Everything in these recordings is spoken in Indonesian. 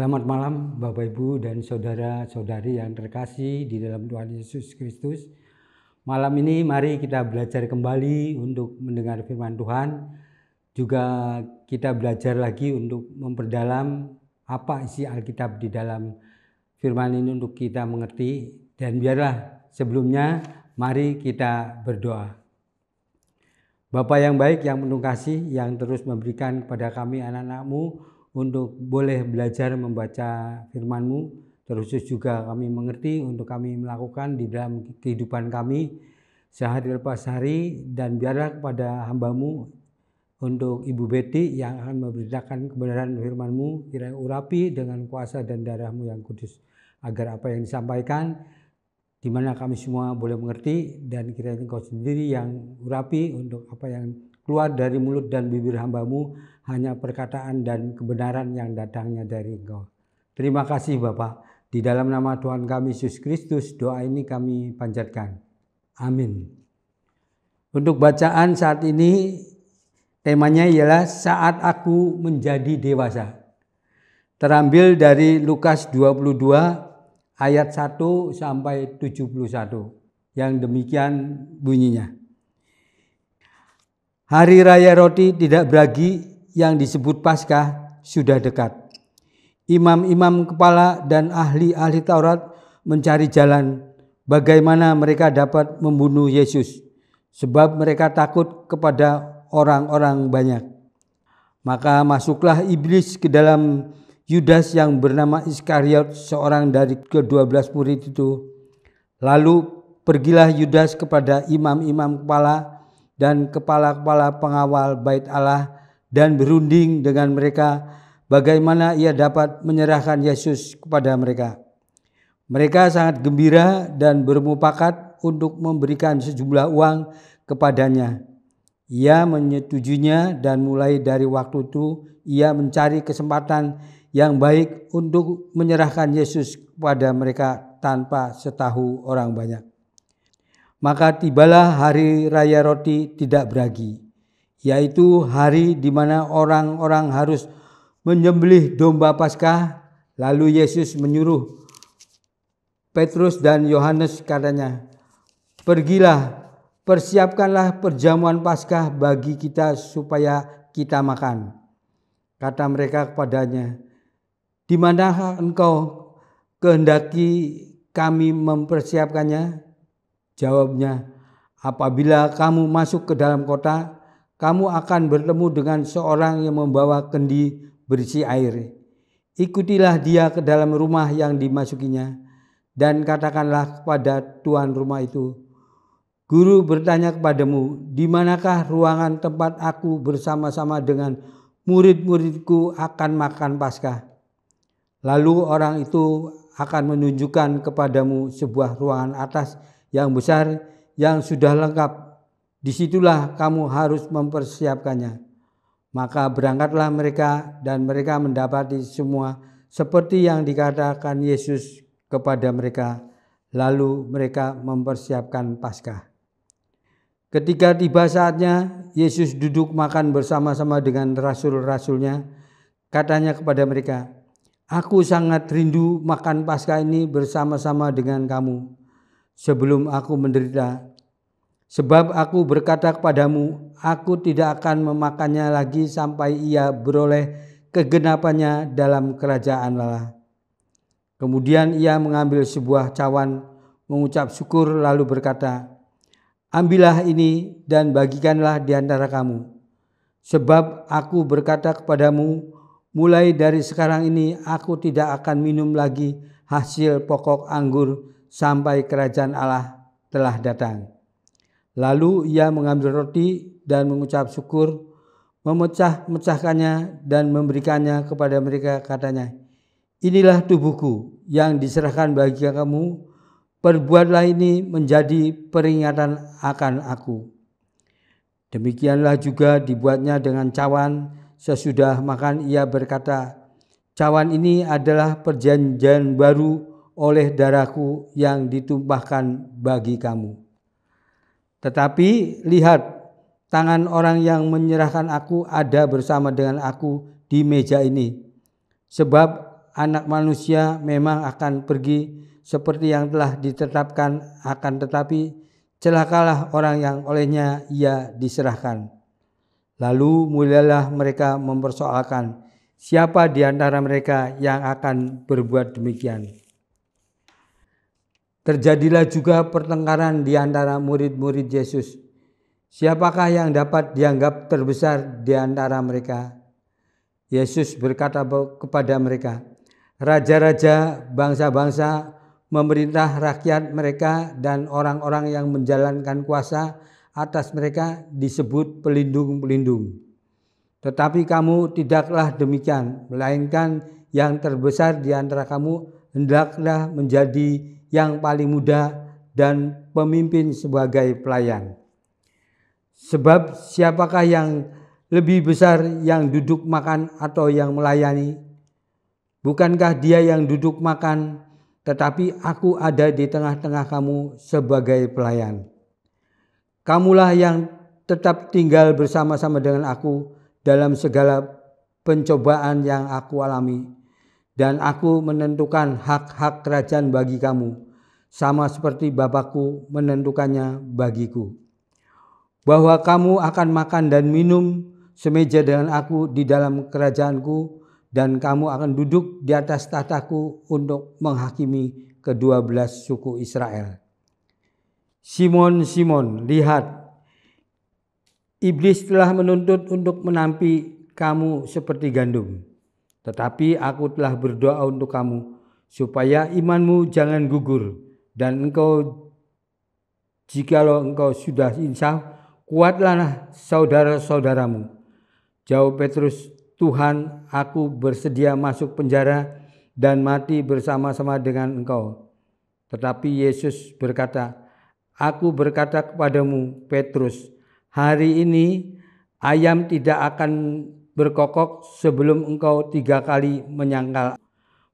Selamat malam Bapak Ibu dan saudara-saudari yang terkasih di dalam Tuhan Yesus Kristus. Malam ini mari kita belajar kembali untuk mendengar firman Tuhan. Juga kita belajar lagi untuk memperdalam apa isi Alkitab di dalam firman ini untuk kita mengerti. Dan biarlah sebelumnya mari kita berdoa. Bapak yang baik, yang penuh kasih, yang terus memberikan kepada kami anak-anakmu untuk boleh belajar membaca firman-Mu. terus juga kami mengerti untuk kami melakukan di dalam kehidupan kami sehari lepas hari dan biarlah kepada hambamu untuk Ibu Betty yang akan memberitakan kebenaran firman-Mu, kiranya urapi dengan kuasa dan darah-Mu yang kudus, agar apa yang disampaikan, di mana kami semua boleh mengerti, dan kiranya kau sendiri yang urapi untuk apa yang keluar dari mulut dan bibir hambamu, hanya perkataan dan kebenaran yang datangnya dari Engkau. Terima kasih Bapak. Di dalam nama Tuhan kami Yesus Kristus, doa ini kami panjatkan. Amin. Untuk bacaan saat ini temanya ialah saat aku menjadi dewasa. Terambil dari Lukas 22 ayat 1 sampai 71. Yang demikian bunyinya. Hari Raya Roti tidak beragi yang disebut Paskah sudah dekat. Imam-imam kepala dan ahli-ahli Taurat mencari jalan bagaimana mereka dapat membunuh Yesus, sebab mereka takut kepada orang-orang banyak. Maka masuklah iblis ke dalam Yudas yang bernama Iskariot, seorang dari kedua belas murid itu. Lalu pergilah Yudas kepada imam-imam kepala dan kepala-kepala pengawal bait Allah dan berunding dengan mereka bagaimana ia dapat menyerahkan Yesus kepada mereka. Mereka sangat gembira dan bermupakat untuk memberikan sejumlah uang kepadanya. Ia menyetujuinya dan mulai dari waktu itu ia mencari kesempatan yang baik untuk menyerahkan Yesus kepada mereka tanpa setahu orang banyak. Maka tibalah hari raya roti tidak beragi yaitu hari di mana orang-orang harus menyembelih domba Paskah. Lalu Yesus menyuruh Petrus dan Yohanes katanya, "Pergilah, persiapkanlah perjamuan Paskah bagi kita supaya kita makan." Kata mereka kepadanya, "Di mana engkau kehendaki kami mempersiapkannya?" Jawabnya, "Apabila kamu masuk ke dalam kota, kamu akan bertemu dengan seorang yang membawa kendi berisi air. Ikutilah dia ke dalam rumah yang dimasukinya, dan katakanlah kepada tuan rumah itu, Guru bertanya kepadamu, di manakah ruangan tempat aku bersama-sama dengan murid-muridku akan makan Paskah? Lalu orang itu akan menunjukkan kepadamu sebuah ruangan atas yang besar yang sudah lengkap Disitulah kamu harus mempersiapkannya. Maka berangkatlah mereka dan mereka mendapati semua seperti yang dikatakan Yesus kepada mereka. Lalu mereka mempersiapkan Paskah. Ketika tiba saatnya, Yesus duduk makan bersama-sama dengan rasul-rasulnya. Katanya kepada mereka, Aku sangat rindu makan Paskah ini bersama-sama dengan kamu. Sebelum aku menderita, Sebab aku berkata kepadamu, aku tidak akan memakannya lagi sampai ia beroleh kegenapannya dalam kerajaan Allah. Kemudian ia mengambil sebuah cawan, mengucap syukur lalu berkata, Ambillah ini dan bagikanlah di antara kamu. Sebab aku berkata kepadamu, mulai dari sekarang ini aku tidak akan minum lagi hasil pokok anggur sampai kerajaan Allah telah datang.' Lalu ia mengambil roti dan mengucap syukur, memecah-mecahkannya dan memberikannya kepada mereka katanya, Inilah tubuhku yang diserahkan bagi kamu, perbuatlah ini menjadi peringatan akan aku. Demikianlah juga dibuatnya dengan cawan, sesudah makan ia berkata, Cawan ini adalah perjanjian baru oleh darahku yang ditumpahkan bagi kamu.' Tetapi lihat tangan orang yang menyerahkan aku ada bersama dengan aku di meja ini. Sebab anak manusia memang akan pergi seperti yang telah ditetapkan akan tetapi celakalah orang yang olehnya ia diserahkan. Lalu mulailah mereka mempersoalkan siapa di antara mereka yang akan berbuat demikian. Terjadilah juga pertengkaran di antara murid-murid Yesus. Siapakah yang dapat dianggap terbesar di antara mereka? Yesus berkata kepada mereka, "Raja-raja bangsa-bangsa memerintah rakyat mereka, dan orang-orang yang menjalankan kuasa atas mereka disebut pelindung-pelindung. Tetapi kamu tidaklah demikian, melainkan yang terbesar di antara kamu hendaklah menjadi..." yang paling muda dan pemimpin sebagai pelayan. Sebab siapakah yang lebih besar yang duduk makan atau yang melayani? Bukankah dia yang duduk makan, tetapi aku ada di tengah-tengah kamu sebagai pelayan. Kamulah yang tetap tinggal bersama-sama dengan aku dalam segala pencobaan yang aku alami dan aku menentukan hak-hak kerajaan bagi kamu, sama seperti Bapakku menentukannya bagiku. Bahwa kamu akan makan dan minum semeja dengan aku di dalam kerajaanku, dan kamu akan duduk di atas tataku untuk menghakimi kedua belas suku Israel. Simon, Simon, lihat, iblis telah menuntut untuk menampi kamu seperti gandum. Tetapi aku telah berdoa untuk kamu supaya imanmu jangan gugur dan engkau jikalau engkau sudah insaf kuatlah nah saudara-saudaramu. Jawab Petrus, Tuhan aku bersedia masuk penjara dan mati bersama-sama dengan engkau. Tetapi Yesus berkata, Aku berkata kepadamu, Petrus, hari ini ayam tidak akan berkokok sebelum engkau tiga kali menyangkal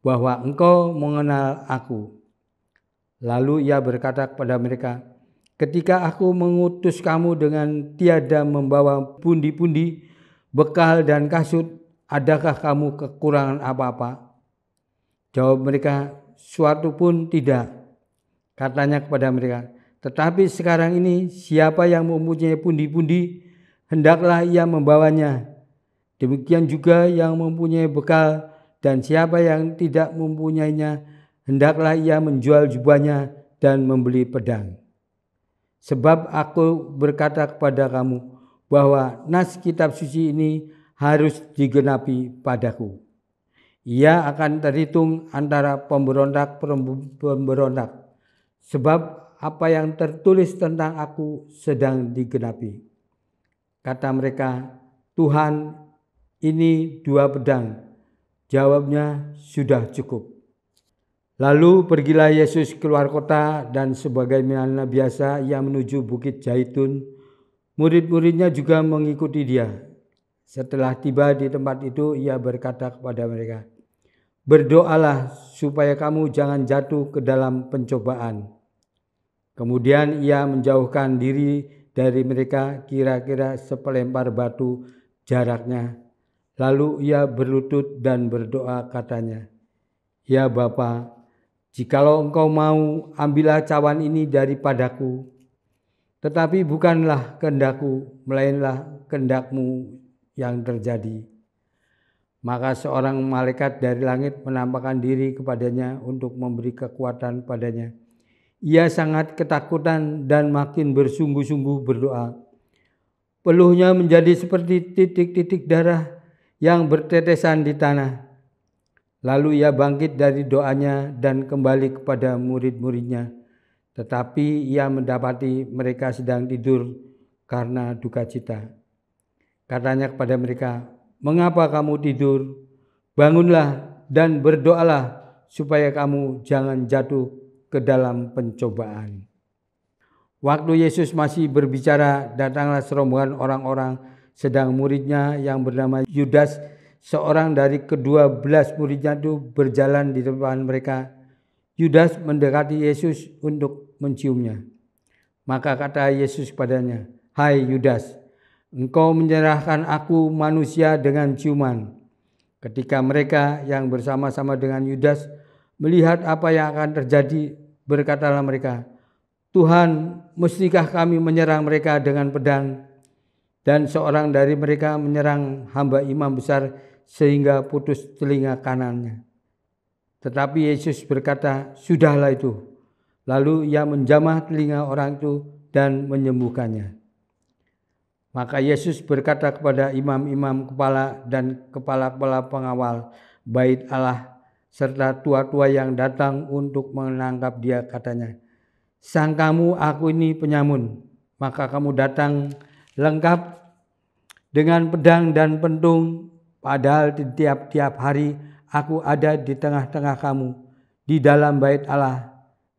bahwa engkau mengenal aku. Lalu ia berkata kepada mereka, Ketika aku mengutus kamu dengan tiada membawa pundi-pundi, bekal dan kasut, adakah kamu kekurangan apa-apa? Jawab mereka, suatu pun tidak. Katanya kepada mereka, tetapi sekarang ini siapa yang mempunyai pundi-pundi, hendaklah ia membawanya Demikian juga yang mempunyai bekal dan siapa yang tidak mempunyainya, hendaklah ia menjual jubahnya dan membeli pedang. Sebab aku berkata kepada kamu bahwa nas kitab suci ini harus digenapi padaku. Ia akan terhitung antara pemberontak pemberontak. Sebab apa yang tertulis tentang aku sedang digenapi. Kata mereka, Tuhan ini dua pedang. Jawabnya sudah cukup. Lalu pergilah Yesus keluar kota dan sebagaimana biasa ia menuju bukit Jaitun. Murid-muridnya juga mengikuti dia. Setelah tiba di tempat itu ia berkata kepada mereka, "Berdoalah supaya kamu jangan jatuh ke dalam pencobaan." Kemudian ia menjauhkan diri dari mereka kira-kira sepelempar batu jaraknya Lalu ia berlutut dan berdoa katanya, Ya Bapa, jikalau engkau mau ambillah cawan ini daripadaku, tetapi bukanlah kendaku melainlah kendakmu yang terjadi. Maka seorang malaikat dari langit menampakkan diri kepadanya untuk memberi kekuatan padanya. Ia sangat ketakutan dan makin bersungguh-sungguh berdoa. Peluhnya menjadi seperti titik-titik darah yang bertetesan di tanah. Lalu ia bangkit dari doanya dan kembali kepada murid-muridnya. Tetapi ia mendapati mereka sedang tidur karena duka cita. Katanya kepada mereka, "Mengapa kamu tidur? Bangunlah dan berdoalah supaya kamu jangan jatuh ke dalam pencobaan." Waktu Yesus masih berbicara, datanglah serombongan orang-orang sedang muridnya yang bernama Yudas, seorang dari kedua belas muridnya itu berjalan di depan mereka. Yudas mendekati Yesus untuk menciumnya. Maka kata Yesus padanya, Hai Yudas, engkau menyerahkan aku manusia dengan ciuman. Ketika mereka yang bersama-sama dengan Yudas melihat apa yang akan terjadi, berkatalah mereka, Tuhan, mestikah kami menyerang mereka dengan pedang dan seorang dari mereka menyerang hamba imam besar sehingga putus telinga kanannya. Tetapi Yesus berkata, "Sudahlah itu." Lalu ia menjamah telinga orang itu dan menyembuhkannya. Maka Yesus berkata kepada imam-imam kepala dan kepala-kepala pengawal bait Allah serta tua-tua yang datang untuk menangkap dia katanya, "Sang kamu aku ini penyamun, maka kamu datang lengkap dengan pedang dan pentung, padahal di tiap-tiap hari aku ada di tengah-tengah kamu, di dalam bait Allah,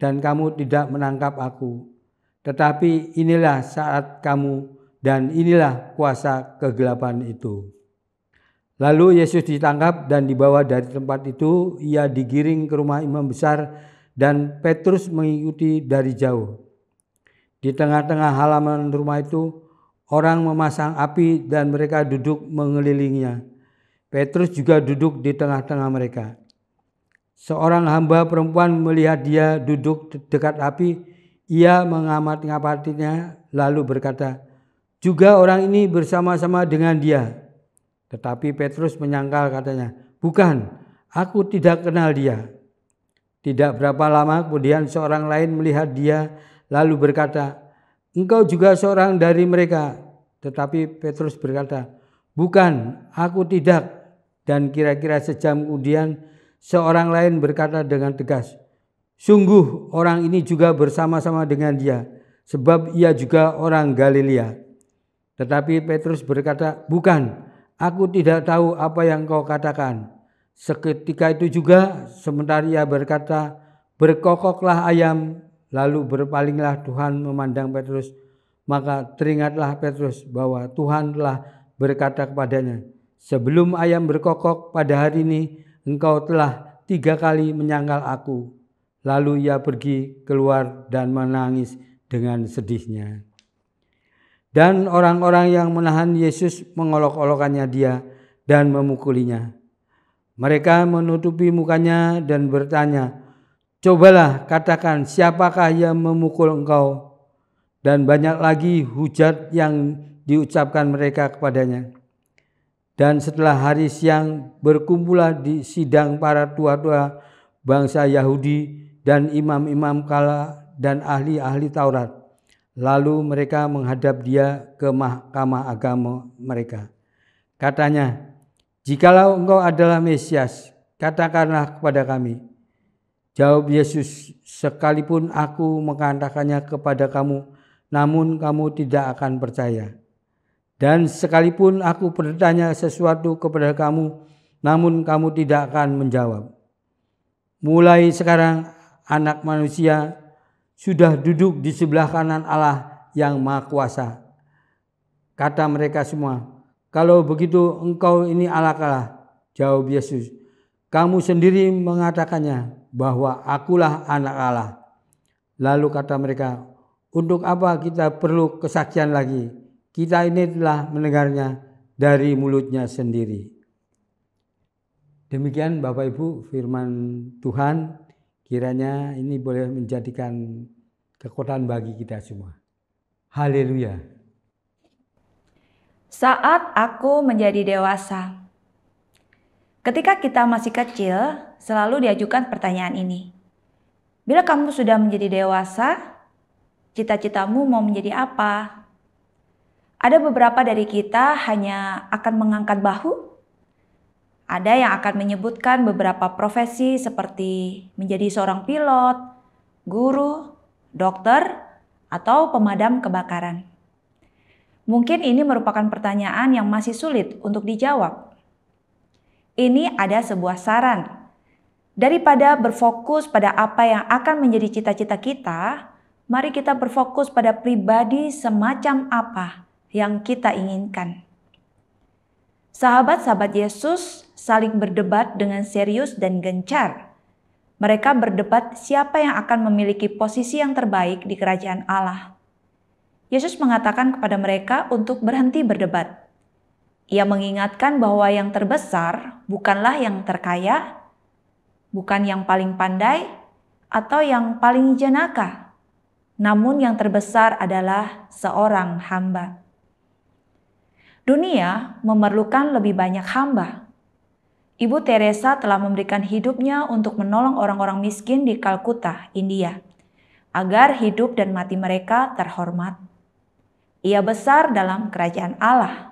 dan kamu tidak menangkap aku. Tetapi inilah saat kamu, dan inilah kuasa kegelapan itu. Lalu Yesus ditangkap dan dibawa dari tempat itu, ia digiring ke rumah imam besar, dan Petrus mengikuti dari jauh. Di tengah-tengah halaman rumah itu, Orang memasang api dan mereka duduk mengelilinginya. Petrus juga duduk di tengah-tengah mereka. Seorang hamba perempuan melihat dia duduk dekat api, ia mengamat-ngamatinya lalu berkata, "Juga orang ini bersama-sama dengan dia." Tetapi Petrus menyangkal katanya, "Bukan, aku tidak kenal dia." Tidak berapa lama kemudian seorang lain melihat dia lalu berkata, engkau juga seorang dari mereka. Tetapi Petrus berkata, bukan, aku tidak. Dan kira-kira sejam kemudian seorang lain berkata dengan tegas, sungguh orang ini juga bersama-sama dengan dia, sebab ia juga orang Galilea. Tetapi Petrus berkata, bukan, aku tidak tahu apa yang kau katakan. Seketika itu juga, sementara ia berkata, berkokoklah ayam Lalu berpalinglah Tuhan memandang Petrus, maka teringatlah Petrus bahwa Tuhan telah berkata kepadanya, Sebelum ayam berkokok pada hari ini, engkau telah tiga kali menyangkal aku. Lalu ia pergi keluar dan menangis dengan sedihnya. Dan orang-orang yang menahan Yesus mengolok-olokannya dia dan memukulinya. Mereka menutupi mukanya dan bertanya, Cobalah katakan siapakah yang memukul engkau dan banyak lagi hujat yang diucapkan mereka kepadanya. Dan setelah hari siang berkumpullah di sidang para tua-tua bangsa Yahudi dan imam-imam kala dan ahli-ahli Taurat. Lalu mereka menghadap dia ke mahkamah agama mereka. Katanya, jikalau engkau adalah Mesias, katakanlah kepada kami.' Jawab Yesus, sekalipun aku mengatakannya kepada kamu, namun kamu tidak akan percaya. Dan sekalipun aku bertanya sesuatu kepada kamu, namun kamu tidak akan menjawab. Mulai sekarang anak manusia sudah duduk di sebelah kanan Allah yang maha kuasa. Kata mereka semua, kalau begitu engkau ini Allah kalah. Jawab Yesus, kamu sendiri mengatakannya bahwa akulah anak Allah. Lalu kata mereka, untuk apa kita perlu kesaksian lagi? Kita ini telah mendengarnya dari mulutnya sendiri. Demikian Bapak Ibu firman Tuhan kiranya ini boleh menjadikan kekuatan bagi kita semua. Haleluya. Saat aku menjadi dewasa, Ketika kita masih kecil, selalu diajukan pertanyaan ini. Bila kamu sudah menjadi dewasa, cita-citamu mau menjadi apa? Ada beberapa dari kita hanya akan mengangkat bahu. Ada yang akan menyebutkan beberapa profesi seperti menjadi seorang pilot, guru, dokter, atau pemadam kebakaran. Mungkin ini merupakan pertanyaan yang masih sulit untuk dijawab ini ada sebuah saran. Daripada berfokus pada apa yang akan menjadi cita-cita kita, mari kita berfokus pada pribadi semacam apa yang kita inginkan. Sahabat-sahabat Yesus saling berdebat dengan serius dan gencar. Mereka berdebat siapa yang akan memiliki posisi yang terbaik di kerajaan Allah. Yesus mengatakan kepada mereka untuk berhenti berdebat ia mengingatkan bahwa yang terbesar bukanlah yang terkaya, bukan yang paling pandai, atau yang paling jenaka, namun yang terbesar adalah seorang hamba. Dunia memerlukan lebih banyak hamba. Ibu Teresa telah memberikan hidupnya untuk menolong orang-orang miskin di Kalkuta, India, agar hidup dan mati mereka terhormat. Ia besar dalam kerajaan Allah.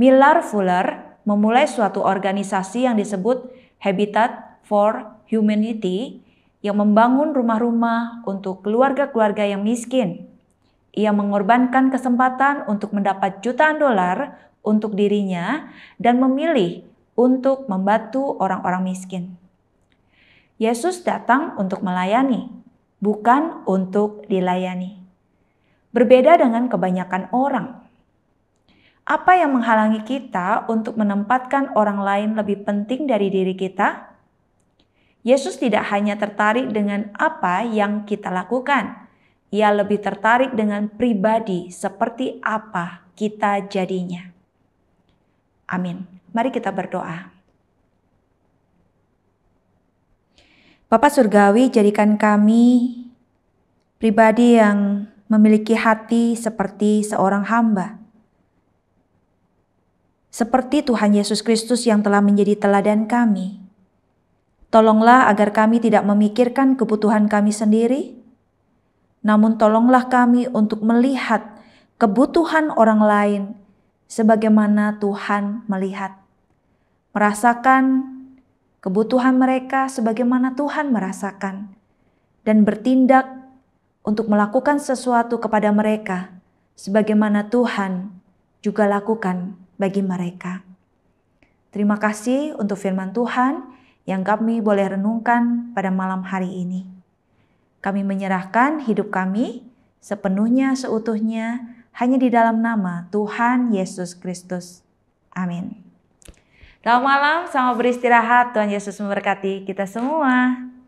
Miller Fuller memulai suatu organisasi yang disebut Habitat for Humanity yang membangun rumah-rumah untuk keluarga-keluarga yang miskin. Ia mengorbankan kesempatan untuk mendapat jutaan dolar untuk dirinya dan memilih untuk membantu orang-orang miskin. Yesus datang untuk melayani, bukan untuk dilayani. Berbeda dengan kebanyakan orang, apa yang menghalangi kita untuk menempatkan orang lain lebih penting dari diri kita? Yesus tidak hanya tertarik dengan apa yang kita lakukan, ia lebih tertarik dengan pribadi seperti apa kita jadinya. Amin. Mari kita berdoa. Bapak Surgawi, jadikan kami pribadi yang memiliki hati seperti seorang hamba seperti Tuhan Yesus Kristus yang telah menjadi teladan kami. Tolonglah agar kami tidak memikirkan kebutuhan kami sendiri, namun tolonglah kami untuk melihat kebutuhan orang lain sebagaimana Tuhan melihat, merasakan kebutuhan mereka sebagaimana Tuhan merasakan, dan bertindak untuk melakukan sesuatu kepada mereka sebagaimana Tuhan juga lakukan bagi mereka. Terima kasih untuk firman Tuhan yang kami boleh renungkan pada malam hari ini. Kami menyerahkan hidup kami sepenuhnya seutuhnya hanya di dalam nama Tuhan Yesus Kristus. Amin. Selamat malam, selamat beristirahat. Tuhan Yesus memberkati kita semua.